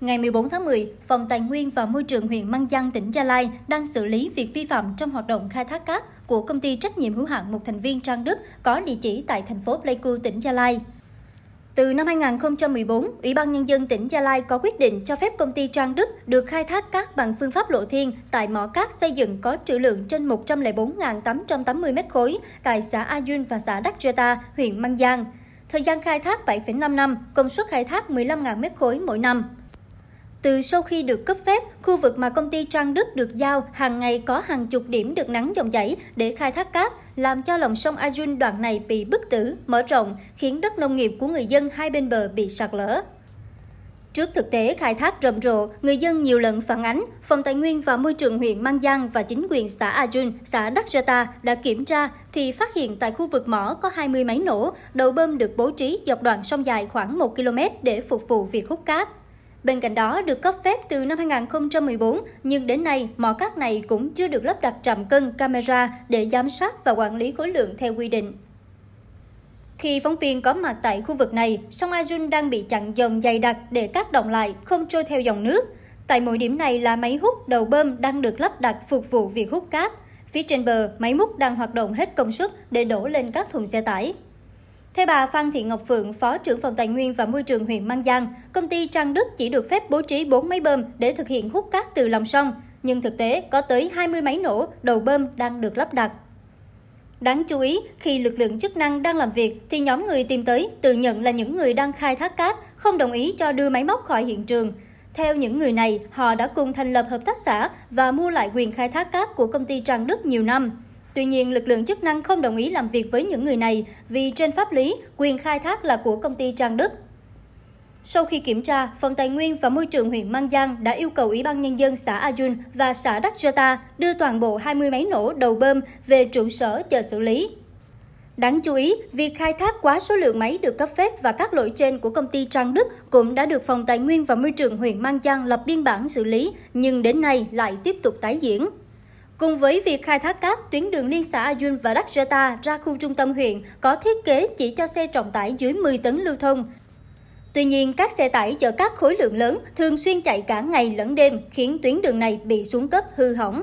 Ngày 14 tháng 10, Phòng Tài nguyên và Môi trường huyện Măng Giang, tỉnh Gia Lai đang xử lý việc vi phạm trong hoạt động khai thác cát của công ty trách nhiệm hữu hạn một thành viên Trang Đức có địa chỉ tại thành phố Pleiku, tỉnh Gia Lai. Từ năm 2014, Ủy ban Nhân dân tỉnh Gia Lai có quyết định cho phép công ty Trang Đức được khai thác cát bằng phương pháp lộ thiên tại mỏ cát xây dựng có trữ lượng trên 104.880 m khối tại xã A Duyên và xã Đắc Ta, huyện Măng Giang. Thời gian khai thác 7,5 năm, công suất khai thác 15.000 m khối mỗi năm. Từ sau khi được cấp phép, khu vực mà công ty Trang Đức được giao hàng ngày có hàng chục điểm được nắng dòng chảy để khai thác cát, làm cho lòng sông Ajun đoạn này bị bức tử, mở rộng, khiến đất nông nghiệp của người dân hai bên bờ bị sạt lở. Trước thực tế khai thác rầm rộ, người dân nhiều lần phản ánh, Phòng Tài nguyên và Môi trường huyện Mang Giang và chính quyền xã Ajun, xã Đắc Ta đã kiểm tra thì phát hiện tại khu vực mỏ có 20 máy nổ, đầu bơm được bố trí dọc đoạn sông dài khoảng 1 km để phục vụ việc hút cát. Bên cạnh đó, được cấp phép từ năm 2014, nhưng đến nay, mỏ cát này cũng chưa được lắp đặt trạm cân camera để giám sát và quản lý khối lượng theo quy định. Khi phóng viên có mặt tại khu vực này, sông Ajun đang bị chặn dòng dày đặc để cát động lại, không trôi theo dòng nước. Tại mỗi điểm này là máy hút đầu bơm đang được lắp đặt phục vụ việc hút cát. Phía trên bờ, máy múc đang hoạt động hết công suất để đổ lên các thùng xe tải. Theo bà Phan Thị Ngọc Phượng, Phó trưởng phòng Tài nguyên và Môi trường huyện Mang Giang, công ty Trang Đức chỉ được phép bố trí 4 máy bơm để thực hiện hút cát từ lòng sông, nhưng thực tế có tới 20 máy nổ đầu bơm đang được lắp đặt. Đáng chú ý, khi lực lượng chức năng đang làm việc thì nhóm người tìm tới tự nhận là những người đang khai thác cát, không đồng ý cho đưa máy móc khỏi hiện trường. Theo những người này, họ đã cùng thành lập hợp tác xã và mua lại quyền khai thác cát của công ty Trang Đức nhiều năm. Tuy nhiên, lực lượng chức năng không đồng ý làm việc với những người này vì trên pháp lý, quyền khai thác là của công ty Trang Đức. Sau khi kiểm tra, Phòng Tài nguyên và Môi trường huyện Mang Giang đã yêu cầu Ủy ban Nhân dân xã Ajun và xã Đắc Jota đưa toàn bộ 20 máy nổ đầu bơm về trụ sở chờ xử lý. Đáng chú ý, việc khai thác quá số lượng máy được cấp phép và các lỗi trên của công ty Trang Đức cũng đã được Phòng Tài nguyên và Môi trường huyện Mang Giang lập biên bản xử lý, nhưng đến nay lại tiếp tục tái diễn. Cùng với việc khai thác cát tuyến đường liên xã Ayun và Đắc Jeta ra khu trung tâm huyện có thiết kế chỉ cho xe trọng tải dưới 10 tấn lưu thông. Tuy nhiên, các xe tải chở các khối lượng lớn thường xuyên chạy cả ngày lẫn đêm, khiến tuyến đường này bị xuống cấp hư hỏng.